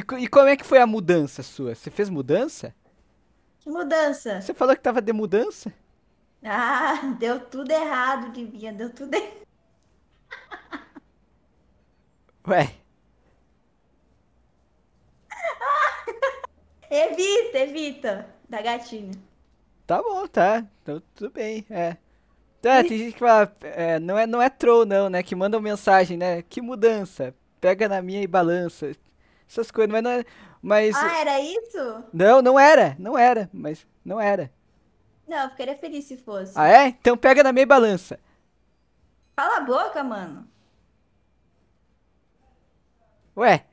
E, e como é que foi a mudança sua? Você fez mudança? Que mudança? Você falou que tava de mudança? Ah, deu tudo errado, Divinha, deu tudo errado. Ué. Evita, evita, da gatinha. Tá bom, tá. Então tudo bem, é. É, tem gente que fala, é, não, é, não é troll não, né? Que manda uma mensagem, né? Que mudança, pega na minha e balança essas coisas, mas não era. É, mas... Ah, era isso? Não, não era, não era, mas não era. Não, eu ficaria feliz se fosse. Ah, é? Então pega na meia balança. Cala a boca, mano. Ué,